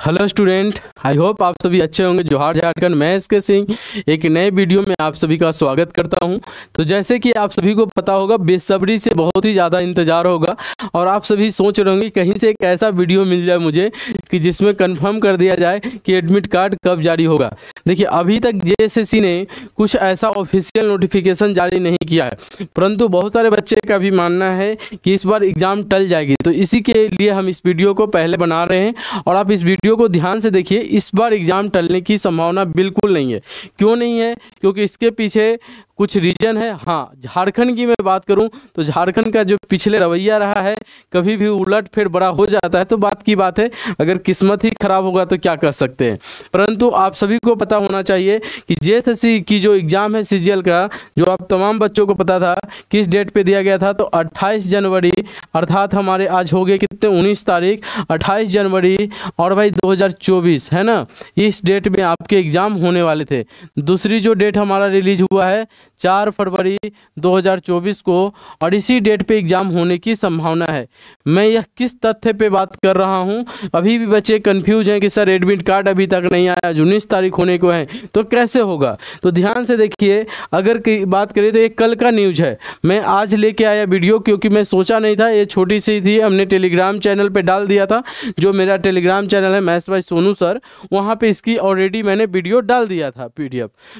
hello student I hope आप सभी अच्छे होंगे जोहार झारखंड मैं एस के सिंह एक नए वीडियो में आप सभी का स्वागत करता हूं तो जैसे कि आप सभी को पता होगा बेसब्री से बहुत ही ज़्यादा इंतज़ार होगा और आप सभी सोच रहे होंगे कहीं से एक ऐसा वीडियो मिल जाए मुझे कि जिसमें कंफर्म कर दिया जाए कि एडमिट कार्ड कब जारी होगा देखिए अभी तक जेएसएससी ने कुछ ऐसा ऑफिशियल नोटिफिकेशन जारी नहीं किया है परंतु बहुत सारे बच्चे का भी मानना है कि इस बार एग्ज़ाम टल जाएगी तो इसी के लिए हम इस वीडियो को पहले बना रहे हैं और आप इस वीडियो को ध्यान से देखिए इस बार एग्ज़ाम टलने की संभावना बिल्कुल नहीं है क्यों नहीं है क्योंकि इसके पीछे कुछ रीजन है हाँ झारखंड की मैं बात करूं तो झारखंड का जो पिछले रवैया रहा है कभी भी उलट फिर बड़ा हो जाता है तो बात की बात है अगर किस्मत ही खराब होगा तो क्या कर सकते हैं परंतु आप सभी को पता होना चाहिए कि जे की जो एग्ज़ाम है सी का जो आप तमाम बच्चों को पता था किस डेट पर दिया गया था तो अट्ठाईस जनवरी अर्थात हमारे आज हो गए कितने उन्नीस तारीख अट्ठाईस जनवरी और भाई दो है ना इस डेट में आपके एग्ज़ाम होने वाले थे दूसरी जो डेट हमारा रिलीज हुआ है चार फरवरी 2024 को और इसी डेट पे एग्ज़ाम होने की संभावना है मैं यह किस तथ्य पे बात कर रहा हूँ अभी भी बच्चे कंफ्यूज हैं कि सर एडमिट कार्ड अभी तक नहीं आया उन्नीस तारीख होने को है तो कैसे होगा तो ध्यान से देखिए अगर बात करें तो ये कल का न्यूज़ है मैं आज लेके आया वीडियो क्योंकि मैं सोचा नहीं था ये छोटी सी थी हमने टेलीग्राम चैनल पर डाल दिया था जो मेरा टेलीग्राम चैनल है मैस भाई सोनू सर वहाँ पर इसकी ऑलरेडी मैंने वीडियो डाल दिया था पी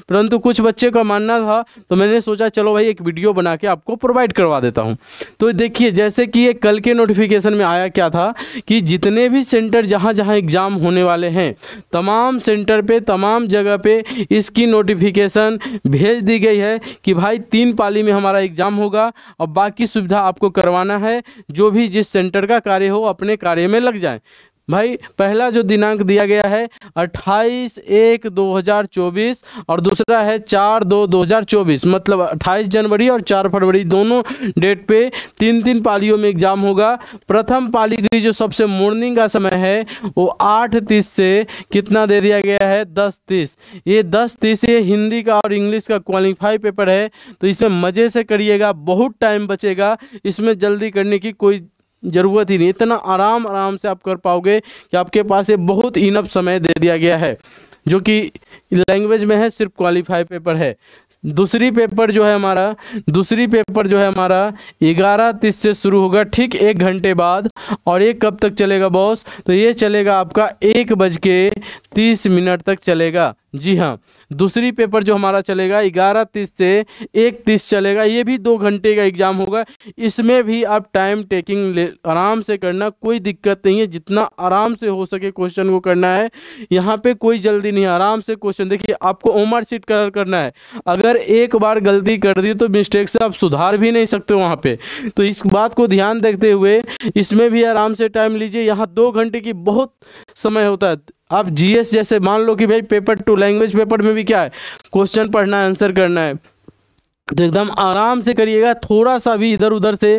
परंतु कुछ बच्चे का मानना था तो मैंने सोचा चलो भाई एक वीडियो बना के आपको प्रोवाइड करवा देता हूँ तो देखिए जैसे कि ये कल के नोटिफिकेशन में आया क्या था कि जितने भी सेंटर जहाँ जहाँ एग्ज़ाम होने वाले हैं तमाम सेंटर पे तमाम जगह पे इसकी नोटिफिकेशन भेज दी गई है कि भाई तीन पाली में हमारा एग्ज़ाम होगा और बाकी सुविधा आपको करवाना है जो भी जिस सेंटर का कार्य हो अपने कार्य में लग जाए भाई पहला जो दिनांक दिया गया है 28 एक 2024 और दूसरा है 4 दो 2024 मतलब 28 जनवरी और 4 फरवरी दोनों डेट पे तीन तीन पालियों में एग्जाम होगा प्रथम पाली की जो सबसे मॉर्निंग का समय है वो आठ तीस से कितना दे दिया गया है दस तीस ये दस तीस ये हिंदी का और इंग्लिश का क्वालिफाई पेपर है तो इसमें मज़े से करिएगा बहुत टाइम बचेगा इसमें जल्दी करने की कोई ज़रूरत ही नहीं इतना आराम आराम से आप कर पाओगे कि आपके पास ये बहुत इनफ समय दे दिया गया है जो कि लैंग्वेज में है सिर्फ क्वालिफाई पेपर है दूसरी पेपर जो है हमारा दूसरी पेपर जो है हमारा ग्यारह तीस से शुरू होगा ठीक एक घंटे बाद और ये कब तक चलेगा बॉस तो ये चलेगा आपका एक बज के तीस मिनट तक चलेगा जी हाँ दूसरी पेपर जो हमारा चलेगा ग्यारह तीस से एक तीस चलेगा ये भी दो घंटे का एग्ज़ाम होगा इसमें भी आप टाइम टेकिंग आराम से करना कोई दिक्कत नहीं है जितना आराम से हो सके क्वेश्चन को करना है यहाँ पे कोई जल्दी नहीं आराम से क्वेश्चन देखिए आपको ओमर सीट कलर करना है अगर एक बार गलती कर दी तो मिस्टेक से आप सुधार भी नहीं सकते वहाँ पर तो इस बात को ध्यान देखते हुए इसमें भी आराम से टाइम लीजिए यहाँ दो घंटे की बहुत समय होता है आप जीएस जैसे मान लो कि भाई पेपर टू लैंग्वेज पेपर में भी भी क्या है क्वेश्चन पढ़ना है आंसर करना है तो एकदम आराम से करिएगा थोड़ा सा भी इधर उधर से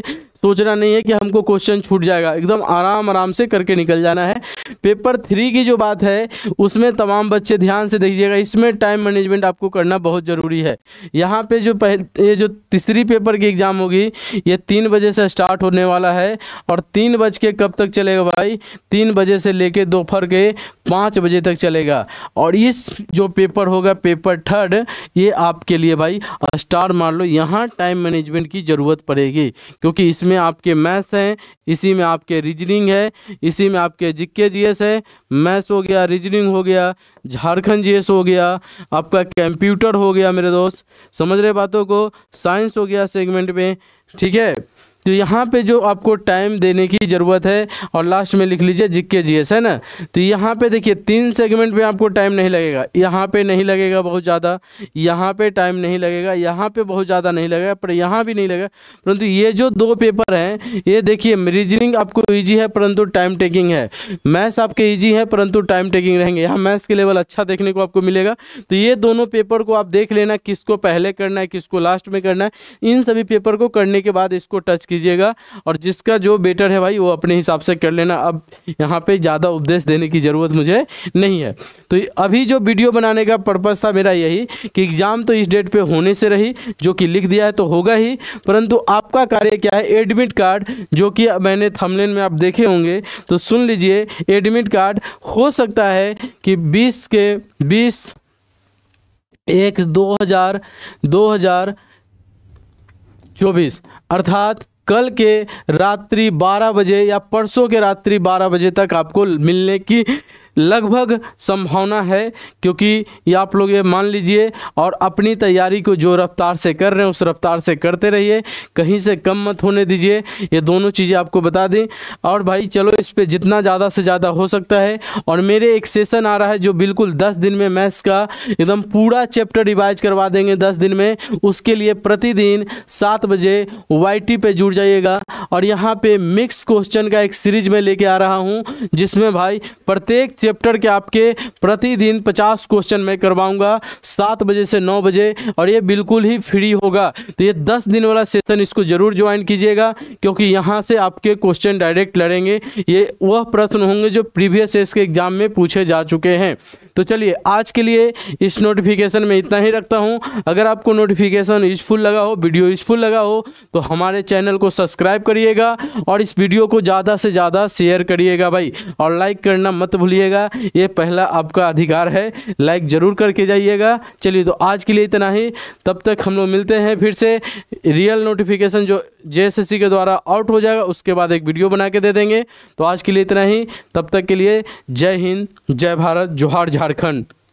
सोचना नहीं है कि हमको क्वेश्चन छूट जाएगा एकदम आराम आराम से करके निकल जाना है पेपर थ्री की जो बात है उसमें तमाम बच्चे ध्यान से देखिएगा इसमें टाइम मैनेजमेंट आपको करना बहुत ज़रूरी है यहाँ पे जो पहले ये जो तीसरी पेपर की एग्ज़ाम होगी ये तीन बजे से स्टार्ट होने वाला है और तीन बज के कब तक चलेगा भाई तीन बजे से लेके दोपहर के पाँच बजे तक चलेगा और इस जो पेपर होगा पेपर थर्ड ये आपके लिए भाई स्टार मान लो यहाँ टाइम मैनेजमेंट की ज़रूरत पड़ेगी क्योंकि इसमें आपके मैथ्स हैं इसी में आपके रीजनिंग है इसी में आपके जिक्के जीएस है मैथ्स हो गया रीजनिंग हो गया झारखंड जीएस हो गया आपका कंप्यूटर हो गया मेरे दोस्त समझ रहे बातों को साइंस हो गया सेगमेंट में ठीक है तो यहाँ पे जो आपको टाइम देने की ज़रूरत है और लास्ट में लिख लीजिए जिक्के जी है ना तो यहाँ पे देखिए तीन सेगमेंट में आपको टाइम नहीं लगेगा यहाँ पे नहीं लगेगा बहुत ज़्यादा यहाँ पे टाइम नहीं लगेगा यहाँ पे बहुत ज़्यादा नहीं लगेगा पर यहाँ भी नहीं लगेगा परंतु ये जो दो पेपर हैं ये देखिए रीजनिंग आपको ईजी है परंतु टाइम टेकिंग है मैथ्स आपके ईजी है परंतु टाइम टेकिंग रहेंगे यहाँ मैथ्स के लेवल अच्छा देखने को आपको मिलेगा तो ये दोनों पेपर को आप देख लेना किसको पहले करना है किसको लास्ट में करना है इन सभी पेपर को करने के बाद इसको टच कीजिएगा और जिसका जो बेटर है भाई वो अपने हिसाब से कर लेना अब यहाँ पे ज़्यादा उपदेश देने की ज़रूरत मुझे नहीं है तो अभी जो वीडियो बनाने का पर्पज़ था मेरा यही कि एग्ज़ाम तो इस डेट पर होने से रही जो कि लिख दिया है तो होगा ही परंतु आपका कार्य क्या है एडमिट कार्ड जो कि मैंने थमलेन में आप देखे होंगे तो सुन लीजिए एडमिट कार्ड हो सकता है कि बीस के बीस एक दो हज़ार दो हज़ार चौबीस अर्थात कल के रात्रि 12 बजे या परसों के रात्रि 12 बजे तक आपको मिलने की लगभग संभावना है क्योंकि ये आप लोग ये मान लीजिए और अपनी तैयारी को जो रफ्तार से कर रहे हैं उस रफ्तार से करते रहिए कहीं से कम मत होने दीजिए ये दोनों चीज़ें आपको बता दें और भाई चलो इस पर जितना ज़्यादा से ज़्यादा हो सकता है और मेरे एक सेशन आ रहा है जो बिल्कुल दस दिन में मैथ्स का एकदम पूरा चैप्टर रिवाइज करवा देंगे दस दिन में उसके लिए प्रतिदिन सात बजे वाई पे जुड़ जाइएगा और यहाँ पे मिक्स क्वेश्चन का एक सीरीज में लेके आ रहा हूँ जिसमें भाई प्रत्येक चैप्टर के आपके प्रतिदिन पचास क्वेश्चन मैं करवाऊंगा सात बजे से नौ बजे और ये बिल्कुल ही फ्री होगा तो ये दस दिन वाला सेशन इसको ज़रूर ज्वाइन कीजिएगा क्योंकि यहाँ से आपके क्वेश्चन डायरेक्ट लड़ेंगे ये वह प्रश्न होंगे जो प्रीवियस एस के एग्जाम में पूछे जा चुके हैं तो चलिए आज के लिए इस नोटिफिकेशन में इतना ही रखता हूँ अगर आपको नोटिफिकेशन यूजफुल लगा हो वीडियो यूजफुल लगा हो तो हमारे चैनल को सब्सक्राइब करिएगा और इस वीडियो को ज़्यादा से ज़्यादा शेयर करिएगा भाई और लाइक करना मत भूलिएगा जाइएगा ये पहला आपका अधिकार है लाइक ज़रूर करके जाइएगा चलिए तो आज के लिए इतना ही तब तक हम लोग मिलते हैं फिर से रियल नोटिफिकेशन जो जे के द्वारा आउट हो जाएगा उसके बाद एक वीडियो बना के दे देंगे तो आज के लिए इतना ही तब तक के लिए जय हिंद जय भारत जोहार झारखंड